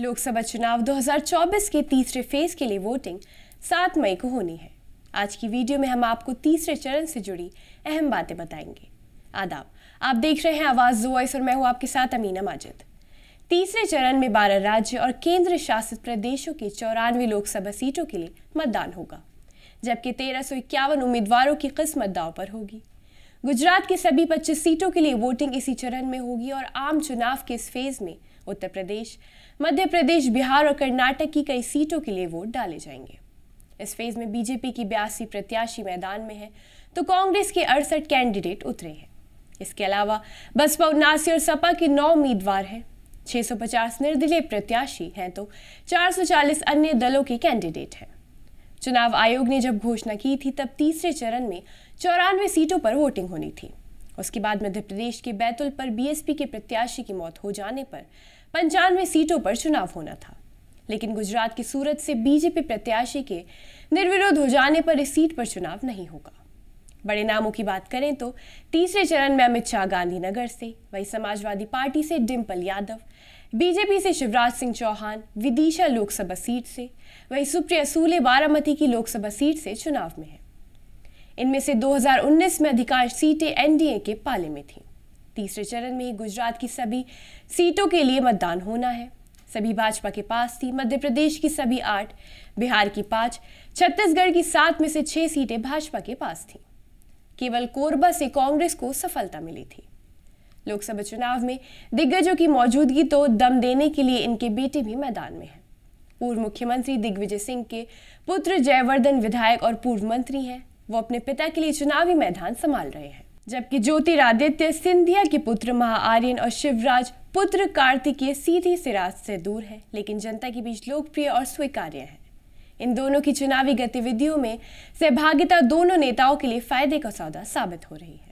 लोकसभा चुनाव 2024 के तीसरे फेज के लिए वोटिंग 7 मई को होनी है आज की वीडियो में हम आपको तीसरे चरण से जुड़ी अहम बातें बताएंगे आदाब आप देख रहे हैं आवाज़ वॉइस और मैं हूँ आपके साथ अमीना माजिद तीसरे चरण में 12 राज्य और केंद्र शासित प्रदेशों की चौरानवे लोकसभा सीटों के लिए मतदान होगा जबकि तेरह उम्मीदवारों की किस्मत दाव पर होगी गुजरात की सभी 25 सीटों के लिए वोटिंग इसी चरण में होगी और आम चुनाव के इस फेज में उत्तर प्रदेश मध्य प्रदेश बिहार और कर्नाटक की कई सीटों के लिए वोट डाले जाएंगे इस फेज में बीजेपी की बयासी प्रत्याशी मैदान में है तो कांग्रेस के अड़सठ कैंडिडेट उतरे हैं इसके अलावा बसपा उन्नासी और सपा के नौ उम्मीदवार हैं 650 निर्दलीय प्रत्याशी हैं तो 440 अन्य दलों के कैंडिडेट हैं चुनाव आयोग ने जब घोषणा की थी तब तीसरे चरण में चौरानवे सीटों पर वोटिंग होनी थी उसके बाद मध्य प्रदेश के बैतुल पर बीएसपी के प्रत्याशी की मौत हो जाने पर पंचानवे सीटों पर चुनाव होना था लेकिन गुजरात के सूरत से बीजेपी प्रत्याशी के निर्विरोध हो जाने पर इस सीट पर चुनाव नहीं होगा बड़े नामों की बात करें तो तीसरे चरण में अमित शाह गांधीनगर से वही समाजवादी पार्टी से डिम्पल यादव बीजेपी से शिवराज सिंह चौहान विदिशा लोकसभा सीट से वही सुप्रिया सूले बारामती की लोकसभा सीट से चुनाव में है इनमें से 2019 में अधिकांश सीटें एनडीए के पाले में थीं तीसरे चरण में गुजरात की सभी सीटों के लिए मतदान होना है सभी भाजपा के पास थी मध्य प्रदेश की सभी आठ बिहार की पांच छत्तीसगढ़ की सात में से छह सीटें भाजपा के पास थीं केवल कोरबा से कांग्रेस को सफलता मिली थी लोकसभा चुनाव में दिग्गजों की मौजूदगी तो दम देने के लिए इनके बेटे भी मैदान में हैं पूर्व मुख्यमंत्री दिग्विजय सिंह के पुत्र जयवर्धन विधायक और पूर्व मंत्री हैं वो अपने पिता के लिए चुनावी मैदान संभाल रहे हैं जबकि ज्योतिरादित्य सिंधिया के पुत्र महाआर्यन और शिवराज पुत्र कार्तिकीय सीधी सिराज से दूर है लेकिन जनता के बीच लोकप्रिय और स्वीकार्य है इन दोनों की चुनावी गतिविधियों में सहभागिता दोनों नेताओं के लिए फायदे का सौदा साबित हो रही है